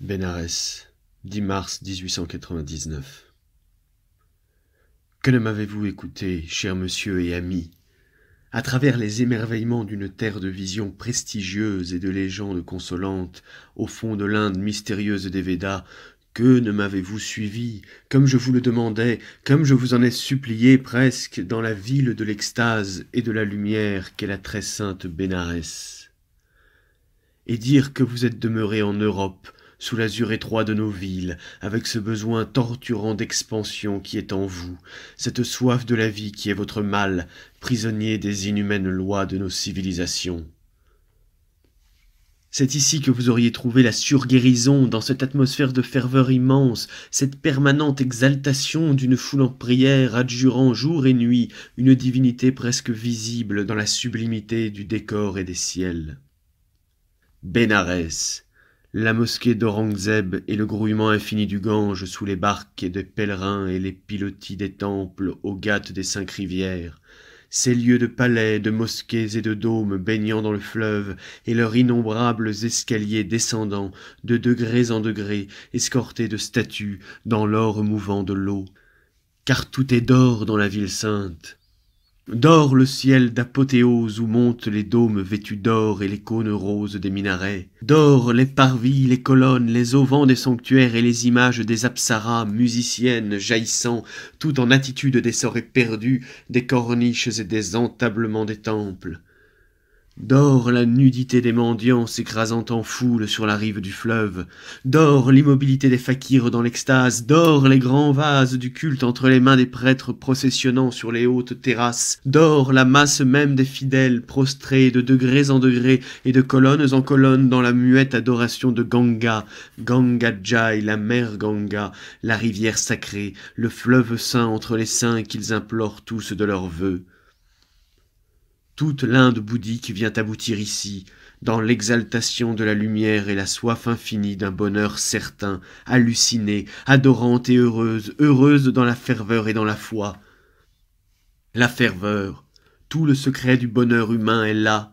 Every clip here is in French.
Bénarès, 10 mars 1899. Que ne m'avez-vous écouté, cher monsieur et ami, à travers les émerveillements d'une terre de visions prestigieuses et de légendes consolantes, au fond de l'Inde mystérieuse des Védas, que ne m'avez-vous suivi, comme je vous le demandais, comme je vous en ai supplié presque, dans la ville de l'extase et de la lumière qu'est la très sainte Bénarès Et dire que vous êtes demeuré en Europe, sous l'azur étroit de nos villes, avec ce besoin torturant d'expansion qui est en vous, cette soif de la vie qui est votre mal, prisonnier des inhumaines lois de nos civilisations. C'est ici que vous auriez trouvé la surguérison dans cette atmosphère de ferveur immense, cette permanente exaltation d'une foule en prière adjurant jour et nuit une divinité presque visible dans la sublimité du décor et des ciels. Bénarès, la mosquée d'Orangzeb et le grouillement infini du Gange sous les barques des pèlerins et les pilotis des temples aux gâtes des cinq rivières, ces lieux de palais, de mosquées et de dômes baignant dans le fleuve, et leurs innombrables escaliers descendant, de degrés en degrés, escortés de statues, dans l'or mouvant de l'eau. Car tout est d'or dans la ville sainte, Dors le ciel d'apothéose où montent les dômes vêtus d'or et les cônes roses des minarets. Dors les parvis, les colonnes, les auvents des sanctuaires et les images des apsaras musiciennes jaillissant, tout en attitude d'essor perdues, des corniches et des entablements des temples. Dors la nudité des mendiants s'écrasant en foule sur la rive du fleuve. dors l'immobilité des fakirs dans l'extase. dors les grands vases du culte entre les mains des prêtres processionnant sur les hautes terrasses. dors la masse même des fidèles prostrés de degrés en degrés et de colonnes en colonnes dans la muette adoration de Ganga. Ganga Jai, la mer Ganga, la rivière sacrée, le fleuve saint entre les saints qu'ils implorent tous de leurs vœux toute l'Inde bouddhique vient aboutir ici, dans l'exaltation de la lumière et la soif infinie d'un bonheur certain, halluciné, adorante et heureuse, heureuse dans la ferveur et dans la foi. La ferveur, tout le secret du bonheur humain est là.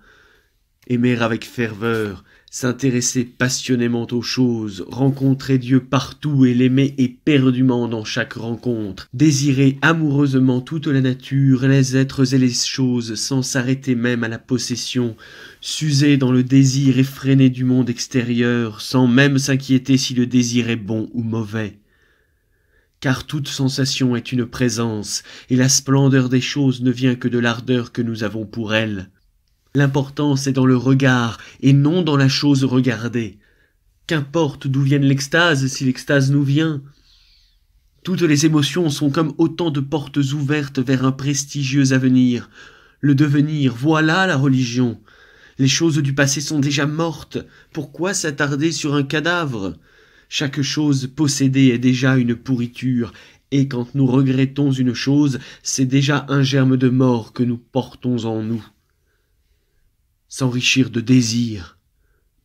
Aimer avec ferveur, s'intéresser passionnément aux choses, rencontrer Dieu partout et l'aimer éperdument dans chaque rencontre, désirer amoureusement toute la nature, les êtres et les choses sans s'arrêter même à la possession, s'user dans le désir effréné du monde extérieur sans même s'inquiéter si le désir est bon ou mauvais car toute sensation est une présence, et la splendeur des choses ne vient que de l'ardeur que nous avons pour elles. L'importance est dans le regard et non dans la chose regardée. Qu'importe d'où vienne l'extase si l'extase nous vient. Toutes les émotions sont comme autant de portes ouvertes vers un prestigieux avenir. Le devenir, voilà la religion. Les choses du passé sont déjà mortes. Pourquoi s'attarder sur un cadavre Chaque chose possédée est déjà une pourriture, et quand nous regrettons une chose, c'est déjà un germe de mort que nous portons en nous s'enrichir de désirs.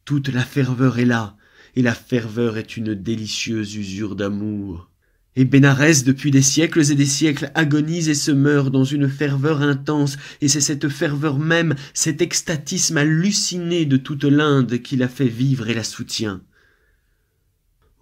Toute la ferveur est là, et la ferveur est une délicieuse usure d'amour. Et Bénarès, depuis des siècles et des siècles, agonise et se meurt dans une ferveur intense, et c'est cette ferveur même, cet extatisme halluciné de toute l'Inde qui la fait vivre et la soutient.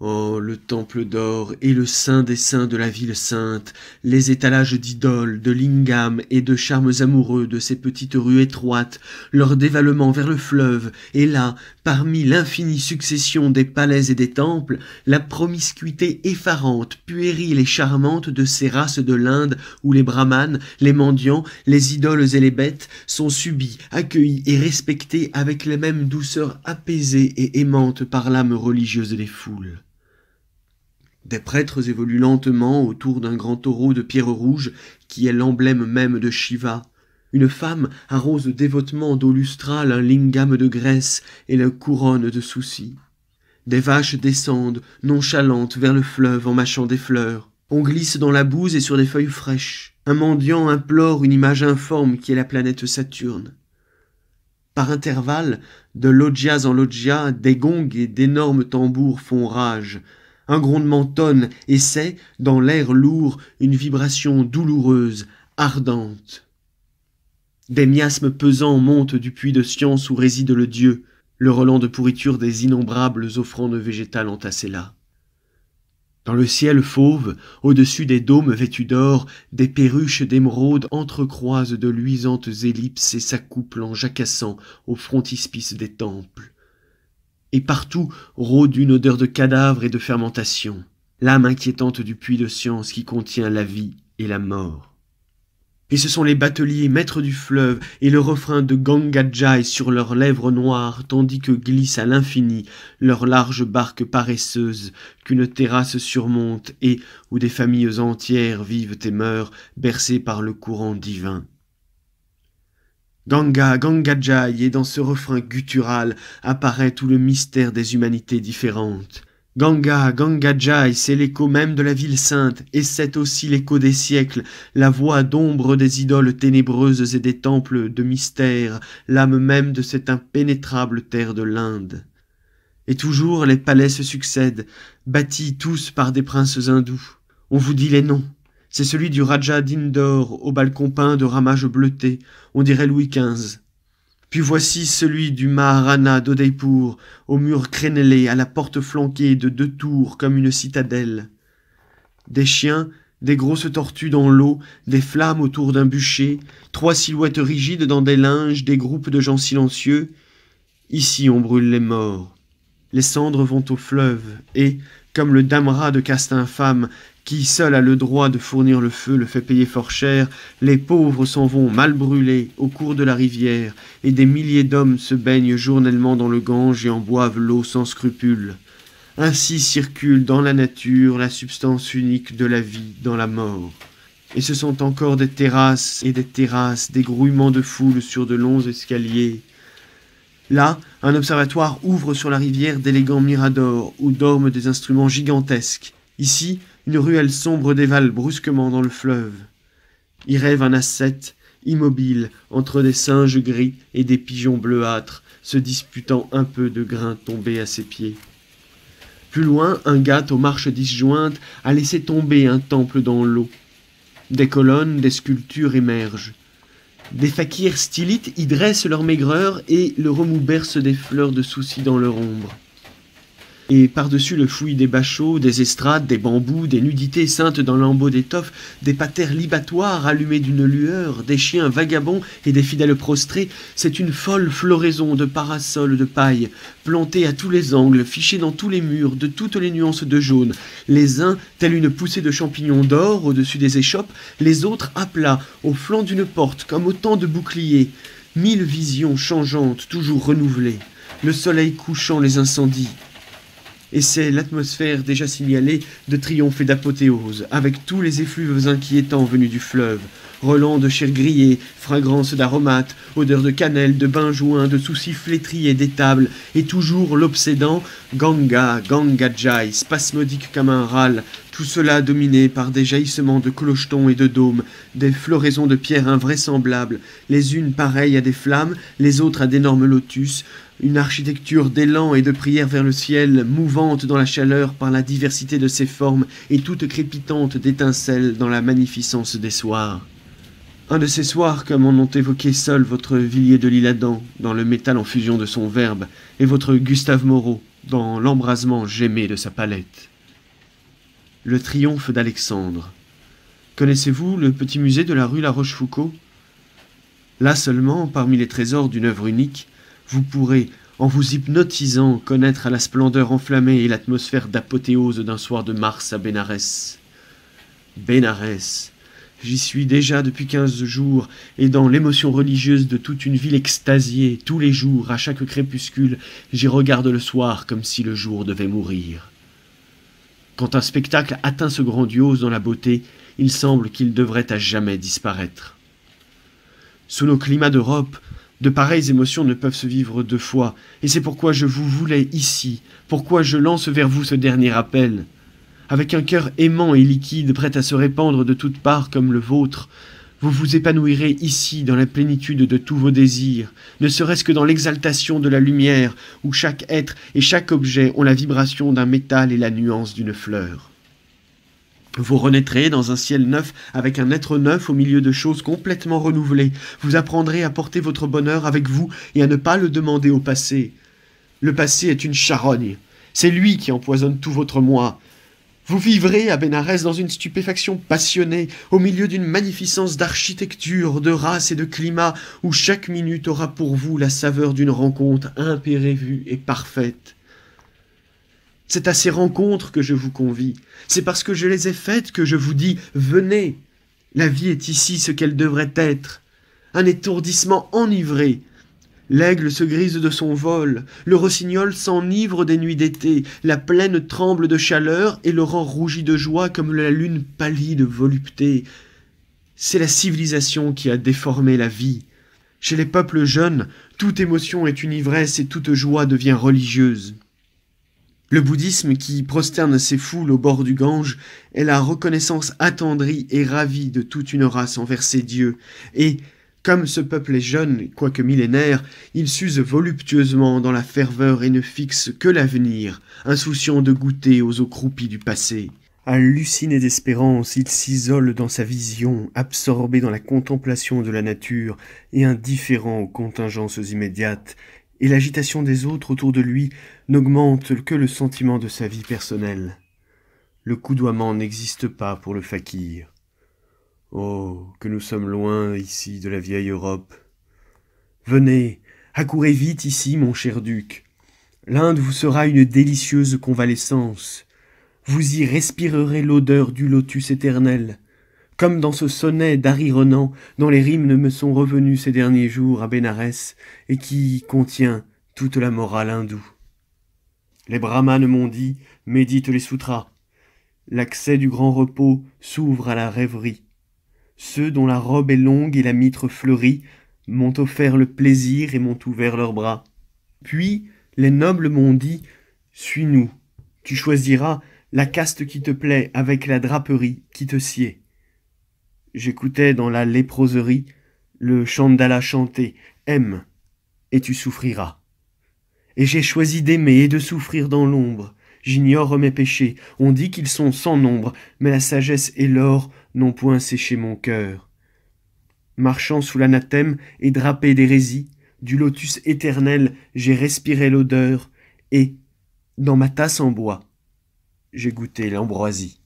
Oh, le temple d'or et le saint des saints de la ville sainte, les étalages d'idoles, de lingam et de charmes amoureux de ces petites rues étroites, leur dévalement vers le fleuve, et là, parmi l'infinie succession des palais et des temples, la promiscuité effarante, puérile et charmante de ces races de l'Inde où les brahmanes, les mendiants, les idoles et les bêtes sont subis, accueillis et respectés avec les mêmes douceurs apaisées et aimantes par l'âme religieuse des foules. Des prêtres évoluent lentement autour d'un grand taureau de pierre rouge qui est l'emblème même de Shiva. Une femme arrose dévotement d'eau lustrale un lingam de graisse et la couronne de soucis. Des vaches descendent, nonchalantes, vers le fleuve en mâchant des fleurs. On glisse dans la bouse et sur des feuilles fraîches. Un mendiant implore une image informe qui est la planète Saturne. Par intervalles, de loggias en loggia, des gongs et d'énormes tambours font rage. Un grondement tonne, et c'est, dans l'air lourd, une vibration douloureuse, ardente. Des miasmes pesants montent du puits de science où réside le Dieu, le relent de pourriture des innombrables offrandes végétales entassées là. Dans le ciel fauve, au-dessus des dômes vêtus d'or, des perruches d'émeraude entrecroisent de luisantes ellipses et s'accouplent en jacassant au frontispice des temples et partout rôde une odeur de cadavre et de fermentation, l'âme inquiétante du puits de science qui contient la vie et la mort. Et ce sont les bateliers maîtres du fleuve et le refrain de Jai sur leurs lèvres noires, tandis que glisse à l'infini leur large barque paresseuse qu'une terrasse surmonte et où des familles entières vivent et meurent bercées par le courant divin. Ganga, Gangajai, et dans ce refrain guttural apparaît tout le mystère des humanités différentes. Ganga, Gangajai, c'est l'écho même de la ville sainte, et c'est aussi l'écho des siècles, la voix d'ombre des idoles ténébreuses et des temples de mystère, l'âme même de cette impénétrable terre de l'Inde. Et toujours les palais se succèdent, bâtis tous par des princes hindous. On vous dit les noms. C'est celui du Raja Dindor au balcon peint de ramage bleuté, on dirait Louis XV. Puis voici celui du Maharana d'Odeipur, au mur crénelé, à la porte flanquée de deux tours comme une citadelle. Des chiens, des grosses tortues dans l'eau, des flammes autour d'un bûcher, trois silhouettes rigides dans des linges, des groupes de gens silencieux. Ici on brûle les morts. Les cendres vont au fleuve, et, comme le damra de caste infâme, qui seul a le droit de fournir le feu le fait payer fort cher, les pauvres s'en vont mal brûlés au cours de la rivière, et des milliers d'hommes se baignent journellement dans le Gange et en boivent l'eau sans scrupule. Ainsi circule dans la nature la substance unique de la vie dans la mort. Et ce sont encore des terrasses et des terrasses, des grouillements de foule sur de longs escaliers. Là, un observatoire ouvre sur la rivière d'élégants miradors où dorment des instruments gigantesques. Ici, une ruelle sombre dévale brusquement dans le fleuve. Y rêve un ascète, immobile, entre des singes gris et des pigeons bleuâtres, se disputant un peu de grains tombés à ses pieds. Plus loin, un gâte aux marches disjointes a laissé tomber un temple dans l'eau. Des colonnes, des sculptures émergent. Des fakirs stylites y dressent leur maigreur et le remous berce des fleurs de soucis dans leur ombre. Et par-dessus le fouillis des bachots, des estrades, des bambous, des nudités saintes dans lambeaux d'étoffe, des patères libatoires allumés d'une lueur, des chiens vagabonds et des fidèles prostrés, c'est une folle floraison de parasols de paille, plantés à tous les angles, fichés dans tous les murs, de toutes les nuances de jaune, les uns tels une poussée de champignons d'or au-dessus des échoppes, les autres à plat, au flanc d'une porte, comme autant de boucliers. Mille visions changeantes, toujours renouvelées. Le soleil couchant les incendies, et c'est l'atmosphère déjà signalée de triomphe et d'apothéose, avec tous les effluves inquiétants venus du fleuve, relents de chair grillée, fragrance d'aromates, odeur de cannelle, de bain joint, de soucis flétris et d'étables, et toujours l'obsédant Ganga, Ganga Jai, spasmodique comme un râle, tout cela dominé par des jaillissements de clochetons et de dômes, des floraisons de pierres invraisemblables, les unes pareilles à des flammes, les autres à d'énormes lotus, une architecture d'élan et de prière vers le ciel, mouvante dans la chaleur par la diversité de ses formes et toute crépitante d'étincelles dans la magnificence des soirs. Un de ces soirs, comme en ont évoqué seul votre Villiers de l'Isle-Adam, dans le métal en fusion de son verbe, et votre Gustave Moreau, dans l'embrasement gémé de sa palette. Le triomphe d'Alexandre. Connaissez-vous le petit musée de la rue La Rochefoucauld Là seulement, parmi les trésors d'une œuvre unique, vous pourrez, en vous hypnotisant connaître à la splendeur enflammée et l'atmosphère d'apothéose d'un soir de mars à Bénarès. Bénarès. J'y suis déjà depuis quinze jours, et dans l'émotion religieuse de toute une ville extasiée, tous les jours, à chaque crépuscule, j'y regarde le soir comme si le jour devait mourir. Quand un spectacle atteint ce grandiose dans la beauté, il semble qu'il devrait à jamais disparaître. Sous nos climats d'Europe, de pareilles émotions ne peuvent se vivre deux fois, et c'est pourquoi je vous voulais ici, pourquoi je lance vers vous ce dernier appel. Avec un cœur aimant et liquide, prêt à se répandre de toutes parts comme le vôtre, vous vous épanouirez ici dans la plénitude de tous vos désirs, ne serait-ce que dans l'exaltation de la lumière, où chaque être et chaque objet ont la vibration d'un métal et la nuance d'une fleur. Vous renaîtrez dans un ciel neuf avec un être neuf au milieu de choses complètement renouvelées. Vous apprendrez à porter votre bonheur avec vous et à ne pas le demander au passé. Le passé est une charogne. C'est lui qui empoisonne tout votre moi. Vous vivrez à Bénarès dans une stupéfaction passionnée, au milieu d'une magnificence d'architecture, de race et de climat, où chaque minute aura pour vous la saveur d'une rencontre impérévue et parfaite. C'est à ces rencontres que je vous convie. C'est parce que je les ai faites que je vous dis venez. La vie est ici ce qu'elle devrait être. Un étourdissement enivré. L'aigle se grise de son vol, le rossignol s'enivre des nuits d'été, la plaine tremble de chaleur et l'aurore rougit de joie comme la lune pâlit de volupté. C'est la civilisation qui a déformé la vie. Chez les peuples jeunes, toute émotion est une ivresse et toute joie devient religieuse. Le bouddhisme qui prosterne ses foules au bord du Gange est la reconnaissance attendrie et ravie de toute une race envers ses dieux, et, comme ce peuple est jeune, quoique millénaire, il s'use voluptueusement dans la ferveur et ne fixe que l'avenir, insouciant de goûter aux eaux croupies du passé. Halluciné d'espérance, il s'isole dans sa vision, absorbé dans la contemplation de la nature et indifférent aux contingences immédiates, et l'agitation des autres autour de lui n'augmente que le sentiment de sa vie personnelle. Le coudoiement n'existe pas pour le fakir. Oh, que nous sommes loin ici de la vieille Europe. Venez, accourez vite ici, mon cher duc. L'Inde vous sera une délicieuse convalescence. Vous y respirerez l'odeur du lotus éternel, comme dans ce sonnet d'Harry Renan dont les rimes ne me sont revenues ces derniers jours à Bénarès et qui contient toute la morale hindoue. Les brahmanes m'ont dit, médite les sutras. L'accès du grand repos s'ouvre à la rêverie. Ceux dont la robe est longue et la mitre fleurie m'ont offert le plaisir et m'ont ouvert leurs bras. Puis les nobles m'ont dit, suis-nous. Tu choisiras la caste qui te plaît avec la draperie qui te sied. J'écoutais dans la léproserie le chandala chanter, aime, et tu souffriras. Et j'ai choisi d'aimer et de souffrir dans l'ombre. J'ignore mes péchés, on dit qu'ils sont sans nombre, mais la sagesse et l'or n'ont point séché mon cœur. Marchant sous l'anathème et drapé d'hérésie, du lotus éternel j'ai respiré l'odeur, et, dans ma tasse en bois, j'ai goûté l'ambroisie.